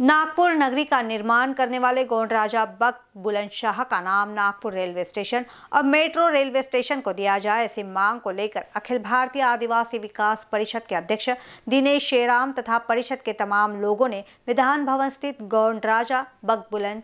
नागपुर नगरी का निर्माण करने वाले गोंड राजा बख्त बुलंद शाह का नाम नागपुर रेलवे स्टेशन और मेट्रो रेलवे स्टेशन को दिया जाए ऐसी मांग को लेकर अखिल भारतीय आदिवासी विकास परिषद के अध्यक्ष दिनेश शेराम तथा परिषद के तमाम लोगों ने विधान भवन स्थित गोंड राजा बख्त बुलंद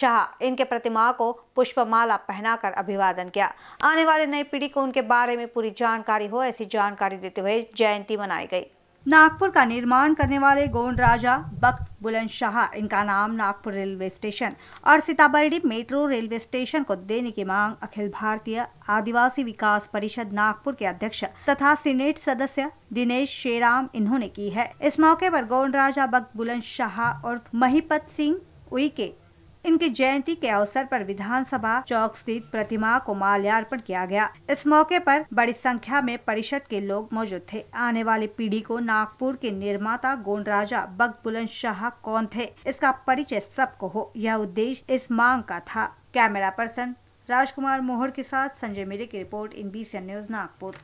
शाह इनके प्रतिमा को पुष्पमाला पहनाकर अभिवादन किया आने वाले नई पीढ़ी को उनके बारे में पूरी जानकारी हो ऐसी जानकारी देते हुए जयंती मनाई गई नागपुर का निर्माण करने वाले गोंड राजा बख्त बुलंद शाह इनका नाम नागपुर रेलवे स्टेशन और सीताबर्डी मेट्रो रेलवे स्टेशन को देने की मांग अखिल भारतीय आदिवासी विकास परिषद नागपुर के अध्यक्ष तथा सीनेट सदस्य दिनेश शेराम इन्होंने की है इस मौके पर गोंड राजा बख्त बुलंद शाह और महिपत सिंह उइके इनकी जयंती के अवसर पर विधानसभा चौक स्थित प्रतिमा को माल्यार्पण किया गया इस मौके पर बड़ी संख्या में परिषद के लोग मौजूद थे आने वाली पीढ़ी को नागपुर के निर्माता गोंड राजा बग बुलंद शाह कौन थे इसका परिचय सबको हो यह उद्देश्य इस मांग का था कैमरा पर्सन राजकुमार मोहर के साथ संजय मेरे की report in B news Nagpur